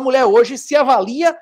a mulher hoje se avalia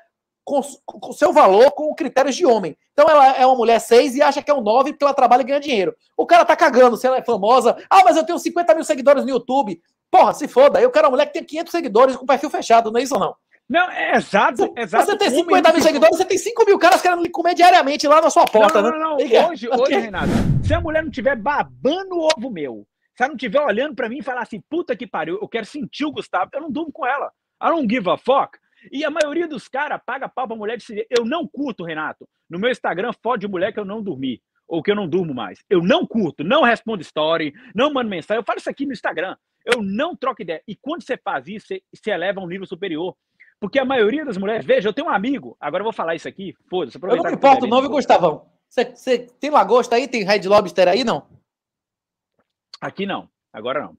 com, o seu valor com critérios de homem. Então ela é uma mulher 6 e acha que é um 9 porque ela trabalha e ganha dinheiro. O cara tá cagando se ela é famosa. Ah, mas eu tenho 50 mil seguidores no YouTube. Porra, se foda. Eu quero uma mulher que tem 500 seguidores com perfil fechado, não é isso ou não? Não, é exato, exato. Você tem 50 mil seguidores, você tem 5 mil caras querendo lhe comer diariamente lá na sua porta, não, né? não, não, né? hoje, hoje, Renato, se a mulher não tiver babando o ovo meu, se ela não tiver olhando para mim e falar assim, puta que pariu, eu quero sentir o Gustavo, eu não durmo com ela. I don't give a fuck. E a maioria dos caras paga pau pra mulher de se Eu não curto, Renato. No meu Instagram, fode mulher que eu não dormi. Ou que eu não durmo mais. Eu não curto, não respondo story, não mando mensagem. Eu falo isso aqui no Instagram. Eu não troco ideia. E quando você faz isso, você eleva a um nível superior. Porque a maioria das mulheres. Veja, eu tenho um amigo. Agora eu vou falar isso aqui. Foda-se. Eu não me importo o nome, Gustavão. Você, você tem lagosta aí? Tem red lobster aí? Não? Aqui não. Agora não.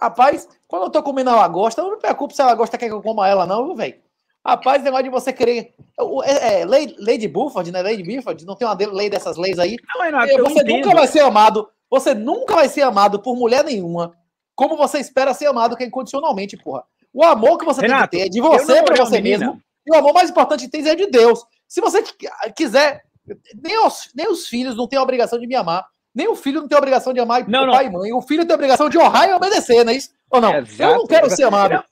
Rapaz, quando eu tô comendo ela gosta, eu não me preocupo se ela gosta quer que eu coma ela, não, velho. Rapaz, negócio de você querer. É, é, é, lei, lei de Bufford, né? Lei de Bufford, não tem uma lei dessas leis aí. Não, Renato, é, é você nunca vai ser amado. Você nunca vai ser amado por mulher nenhuma. Como você espera ser amado, que é incondicionalmente, porra. O amor que você Renato, tem que ter é de você pra você menina. mesmo. E o amor mais importante que tem é de Deus. Se você quiser, nem os, nem os filhos não têm a obrigação de me amar. Nem o filho não tem obrigação de amar não, pai não. e mãe. O filho tem obrigação de honrar e obedecer, não é isso? Ou não? É eu não quero ser amado.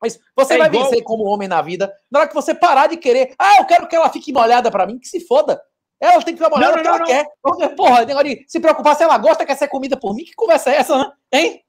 Mas você é vai igual... vencer como homem na vida na hora que você parar de querer. Ah, eu quero que ela fique molhada para mim. Que se foda. Ela tem que ficar molhada porque ela quer. Porra, negócio de se preocupar se ela gosta, quer ser comida por mim. Que conversa é essa, né? Hein?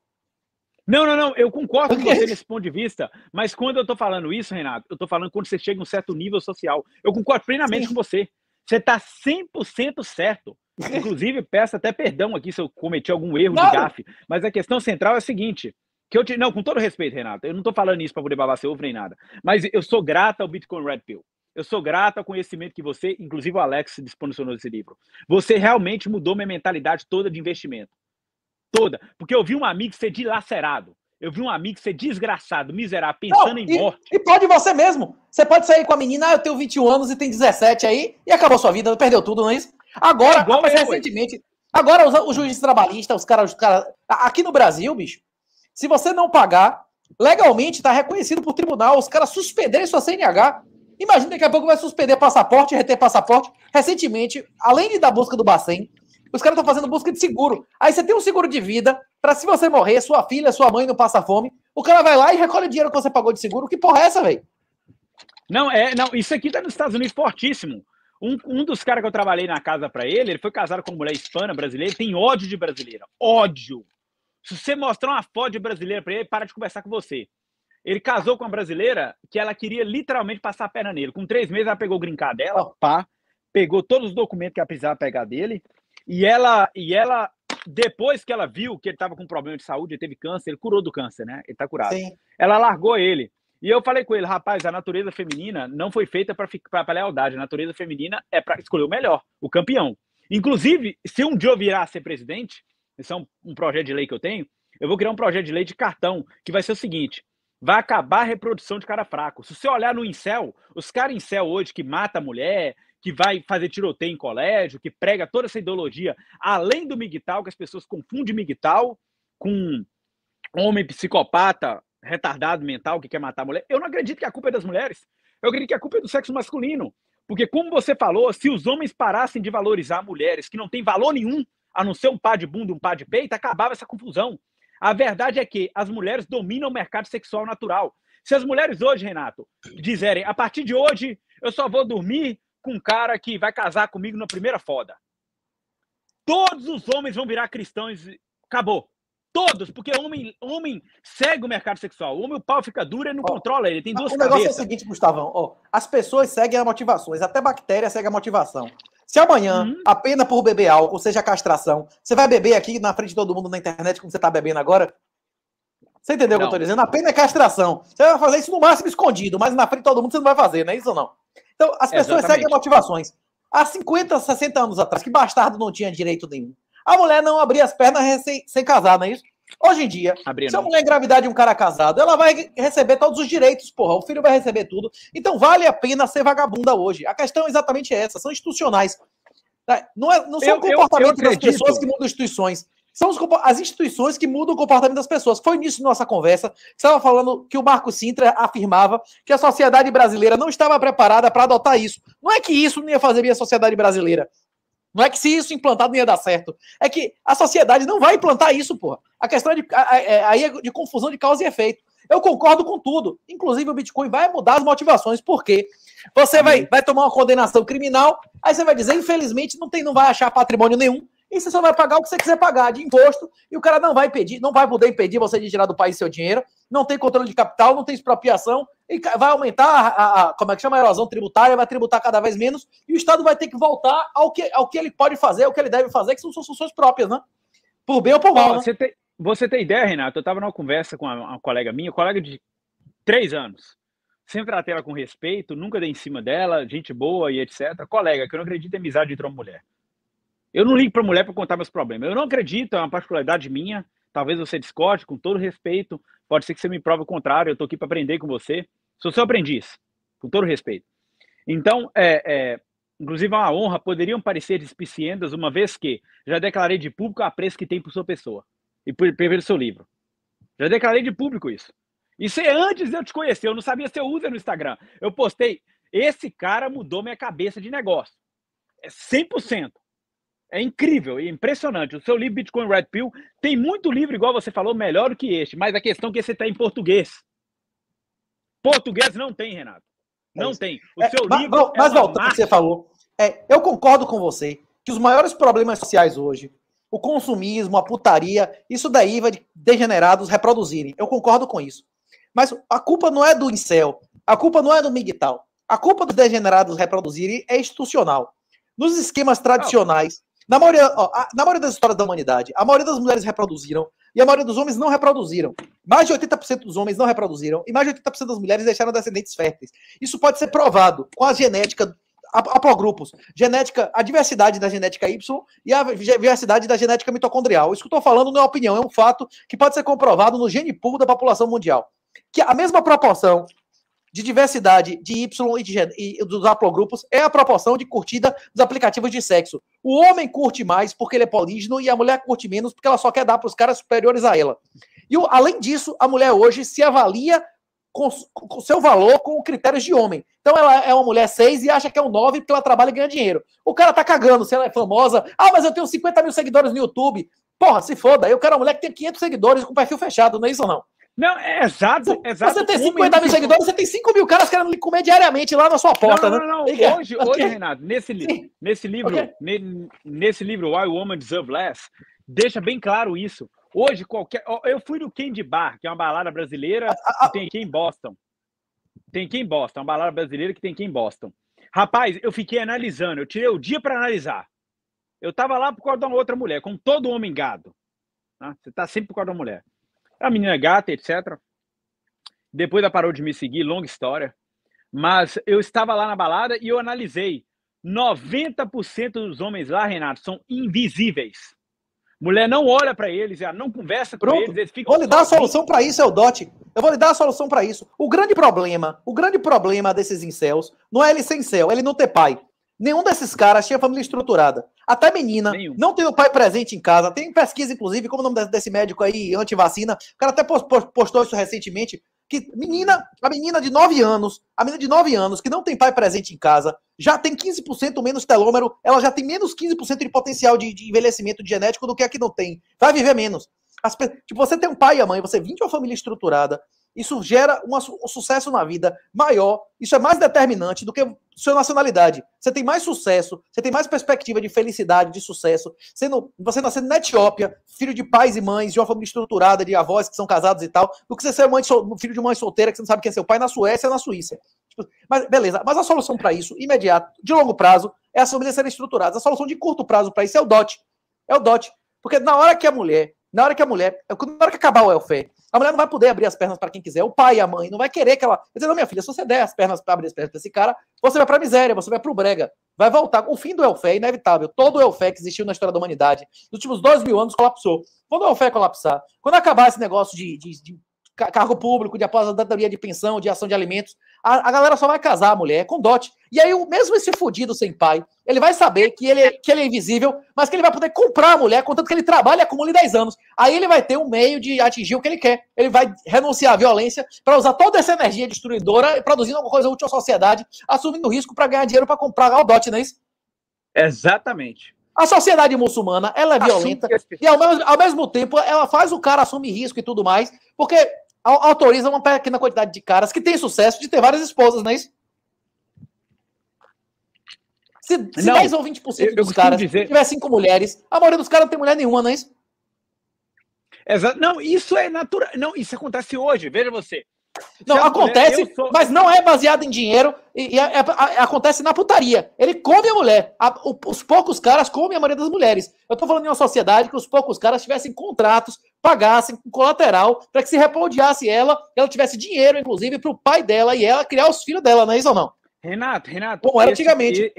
Não, não, não, eu concordo com você nesse ponto de vista, mas quando eu tô falando isso, Renato, eu tô falando quando você chega a um certo nível social. Eu concordo plenamente Sim. com você. Você está 100% certo. Inclusive, peço até perdão aqui se eu cometi algum erro não. de gafe, mas a questão central é a seguinte. Que eu te... Não, com todo respeito, Renato, eu não estou falando isso para poder babar seu ovo nem nada, mas eu sou grato ao Bitcoin Red Pill. Eu sou grato ao conhecimento que você, inclusive o Alex, disponibilizou nesse livro. Você realmente mudou minha mentalidade toda de investimento. Toda. Porque eu vi um amigo ser dilacerado. Eu vi um amigo ser desgraçado, miserável, pensando não, em e, morte. E pode você mesmo. Você pode sair com a menina, ah, eu tenho 21 anos e tem 17 aí, e acabou sua vida, perdeu tudo, não é isso? Agora, é recentemente. Agora, os, os juízes trabalhistas, os caras. Os aqui no Brasil, bicho, se você não pagar, legalmente tá reconhecido por tribunal, os caras suspenderem sua CNH. Imagina daqui a pouco vai suspender passaporte, reter passaporte. Recentemente, além de da busca do Bacen, os caras estão fazendo busca de seguro. Aí você tem um seguro de vida para se você morrer, sua filha, sua mãe não passa fome. O cara vai lá e recolhe o dinheiro que você pagou de seguro. Que porra é essa, velho? Não, é, não, isso aqui tá nos Estados Unidos fortíssimo. Um, um dos caras que eu trabalhei na casa para ele, ele foi casado com uma mulher hispana brasileira, tem ódio de brasileira. Ódio. Se você mostrar uma foto de brasileira para ele, ele para de conversar com você. Ele casou com uma brasileira que ela queria literalmente passar a perna nele. Com três meses, ela pegou o grincar dela, pá, pegou todos os documentos que ela precisava pegar dele, e ela, e ela depois que ela viu que ele estava com problema de saúde, ele teve câncer, ele curou do câncer, né? Ele está curado. Sim. Ela largou ele. E eu falei com ele, rapaz, a natureza feminina não foi feita para lealdade. A natureza feminina é para escolher o melhor, o campeão. Inclusive, se um dia eu virar a ser presidente, esse é um, um projeto de lei que eu tenho, eu vou criar um projeto de lei de cartão, que vai ser o seguinte: vai acabar a reprodução de cara fraco. Se você olhar no incel, os caras incel hoje que mata a mulher, que vai fazer tiroteio em colégio, que prega toda essa ideologia, além do Miguel, que as pessoas confundem Miguel com homem psicopata, retardado mental, que quer matar a mulher. Eu não acredito que a culpa é das mulheres. Eu acredito que a culpa é do sexo masculino. Porque, como você falou, se os homens parassem de valorizar mulheres que não têm valor nenhum, a não ser um par de bunda, um par de peito, acabava essa confusão. A verdade é que as mulheres dominam o mercado sexual natural. Se as mulheres hoje, Renato, dizerem a partir de hoje eu só vou dormir com um cara que vai casar comigo na primeira foda. Todos os homens vão virar cristãos. Acabou. Todos, porque homem, homem segue o mercado sexual. O homem, o pau fica duro, e não oh, controla ele. Tem duas O negócio cabeças. é o seguinte, Gustavão. Oh, as pessoas seguem as motivações. Até bactéria segue a motivação. Se amanhã, uhum. a pena por beber álcool, ou seja, castração, você vai beber aqui na frente de todo mundo na internet, como você está bebendo agora? Você entendeu o que eu estou dizendo? A pena é castração. Você vai fazer isso no máximo escondido, mas na frente de todo mundo você não vai fazer, não é isso ou não? Então, as pessoas Exatamente. seguem motivações. Há 50, 60 anos atrás, que bastardo não tinha direito nenhum. A mulher não abria as pernas sem, sem casar, não é isso? Hoje em dia, se a mulher engravidar de um cara casado, ela vai receber todos os direitos, porra. O filho vai receber tudo. Então vale a pena ser vagabunda hoje. A questão é exatamente essa, são institucionais. Tá? Não, é, não são eu, comportamento eu, eu das pessoas que mudam instituições são os, as instituições que mudam o comportamento das pessoas. Foi nisso nossa conversa, que estava falando que o Marco Sintra afirmava que a sociedade brasileira não estava preparada para adotar isso. Não é que isso não ia fazer bem a sociedade brasileira. Não é que se isso implantado não ia dar certo. É que a sociedade não vai implantar isso, porra. A questão é de, é, aí é de confusão de causa e efeito. Eu concordo com tudo. Inclusive, o Bitcoin vai mudar as motivações, porque você vai, uhum. vai tomar uma condenação criminal, aí você vai dizer, infelizmente, não, tem, não vai achar patrimônio nenhum, e você só vai pagar o que você quiser pagar de imposto, e o cara não vai impedir, não vai poder impedir você de tirar do país seu dinheiro, não tem controle de capital, não tem expropriação, e vai aumentar a, a, a como é que chama a erosão tributária, vai tributar cada vez menos, e o Estado vai ter que voltar ao que, ao que ele pode fazer, ao que ele deve fazer, que são suas funções próprias, né? Por bem ou por mal. Né? Você, tem, você tem ideia, Renato? Eu estava numa conversa com uma, uma colega minha, colega de três anos. Sempre tratei ela com respeito, nunca dei em cima dela, gente boa e etc. Colega, que eu não acredito em amizade entre uma mulher. Eu não ligo para mulher para contar meus problemas. Eu não acredito, é uma particularidade minha. Talvez você discorde, com todo respeito. Pode ser que você me prove o contrário. Eu estou aqui para aprender com você. Sou seu aprendiz, com todo respeito. Então, é, é, inclusive é uma honra, poderiam parecer despiciendas, uma vez que já declarei de público a preço que tem por sua pessoa e por, o seu livro. Já declarei de público isso. Isso é antes de eu te conhecer, eu não sabia se eu usa no Instagram. Eu postei, esse cara mudou minha cabeça de negócio. É 100%. É incrível e é impressionante. O seu livro Bitcoin Red Pill tem muito livro, igual você falou, melhor do que este, mas a questão é que você está em português. Português não tem, Renato. É não é tem. O é, seu mas, livro. Mas, é voltando que você falou, é, eu concordo com você que os maiores problemas sociais hoje, o consumismo, a putaria, isso daí vai de degenerados reproduzirem. Eu concordo com isso. Mas a culpa não é do incel, a culpa não é do migtal. A culpa dos degenerados reproduzirem é institucional. Nos esquemas tradicionais, na maioria, ó, a, na maioria das histórias da humanidade, a maioria das mulheres reproduziram e a maioria dos homens não reproduziram. Mais de 80% dos homens não reproduziram e mais de 80% das mulheres deixaram descendentes férteis. Isso pode ser provado com a genética grupos, genética, a diversidade da genética Y e a diversidade da genética mitocondrial. Isso que eu estou falando não é opinião, é um fato que pode ser comprovado no gene pool da população mundial. Que a mesma proporção de diversidade de Y e, de, e dos haplogrupos é a proporção de curtida dos aplicativos de sexo. O homem curte mais porque ele é polígono e a mulher curte menos porque ela só quer dar para os caras superiores a ela. E além disso, a mulher hoje se avalia com, o seu valor com critérios de homem. Então ela é uma mulher 6 e acha que é um 9 porque ela trabalha e ganha dinheiro. O cara tá cagando se ela é famosa. Ah, mas eu tenho 50 mil seguidores no YouTube. Porra, se foda. Eu quero uma mulher que tem 500 seguidores com perfil fechado, não é isso não? Não, é exato, exato. Você tem 50 mil seguidores, você tem 5 mil caras querendo lhe comer diariamente lá na sua porta, não, né? não, não, né? Hoje, okay. hoje Renato, nesse, li nesse livro, okay. ne nesse livro, Why Woman Deserve Less, deixa bem claro isso. Hoje, qualquer. Eu fui no Candy Bar, que é uma balada brasileira que tem aqui em Boston. Tem aqui em Boston, é uma balada brasileira que tem aqui em Boston. Rapaz, eu fiquei analisando, eu tirei o dia para analisar. Eu tava lá por causa de uma outra mulher, com todo homem gado. Né? Você tá sempre por causa de uma mulher. A menina é gata, etc. Depois ela parou de me seguir, longa história. Mas eu estava lá na balada e eu analisei. 90% dos homens lá, Renato, são invisíveis. Mulher não olha para eles, ela não conversa Pronto. com eles, eles ficam. Vou lhe dar a solução para isso, Eldote. Eu vou lhe dar a solução para isso. O grande problema, o grande problema desses incels não é ele sem incel, é ele não ter pai. Nenhum desses caras tinha família estruturada. Até menina, Nenhum. não tem o pai presente em casa. Tem pesquisa, inclusive, como o nome desse médico aí, antivacina. O cara até postou isso recentemente. Que menina, a menina de 9 anos, a menina de 9 anos que não tem pai presente em casa, já tem 15% menos telômero, ela já tem menos 15% de potencial de, de envelhecimento genético do que a que não tem. Vai viver menos. As, tipo, você tem um pai e a mãe, você vem de uma família estruturada, isso gera um, um sucesso na vida maior. Isso é mais determinante do que sua nacionalidade. Você tem mais sucesso, você tem mais perspectiva de felicidade, de sucesso. Sendo, você nascendo na Etiópia, filho de pais e mães, de uma família estruturada, de avós que são casados e tal, do que você ser mãe, filho de mãe solteira que você não sabe quem é seu pai na Suécia, na Suíça. Tipo, mas beleza, mas a solução para isso, imediato, de longo prazo, é as famílias serem estruturadas. A solução de curto prazo para isso é o DOT. É o DOT. Porque na hora que a mulher na hora que a mulher, na hora que acabar o welfare, a mulher não vai poder abrir as pernas para quem quiser, o pai, a mãe, não vai querer que ela. Quer dizer, não, minha filha, se você der as pernas para abrir as pernas para esse cara, você vai para a miséria, você vai para o brega. Vai voltar. O fim do welfare é inevitável. Todo o welfare que existiu na história da humanidade, nos últimos dois mil anos, colapsou. Quando o welfare colapsar, quando acabar esse negócio de, de, de cargo público, de aposentadoria de pensão, de ação de alimentos, a, a galera só vai casar a mulher é com dote. E aí, mesmo esse fudido sem pai, ele vai saber que ele, é, que ele é invisível, mas que ele vai poder comprar a mulher, contanto que ele trabalha com ele 10 anos. Aí ele vai ter um meio de atingir o que ele quer. Ele vai renunciar à violência para usar toda essa energia destruidora e produzindo alguma coisa útil à sociedade, assumindo risco para ganhar dinheiro para comprar o dote, não é isso? Exatamente. A sociedade muçulmana, ela é violenta. É e ao mesmo, ao mesmo tempo, ela faz o cara assumir risco e tudo mais, porque autoriza uma pequena quantidade de caras que tem sucesso de ter várias esposas, não é isso? Se, se não, 10 ou 20% eu, dos caras dizer... tivessem com mulheres, a maioria dos caras não tem mulher nenhuma, não é isso? Não, isso é natural. Não, isso acontece hoje, veja você. não, acontece, mulher, sou... mas não é baseado em dinheiro e, e é, é, é, acontece na putaria. Ele come a mulher. A, o, os poucos caras comem a maioria das mulheres. Eu tô falando em uma sociedade que os poucos caras tivessem contratos pagassem com colateral para que se repudiasse ela, ela tivesse dinheiro, inclusive, para o pai dela e ela criar os filhos dela, não é isso ou não? Renato, Renato. Como era esse, antigamente.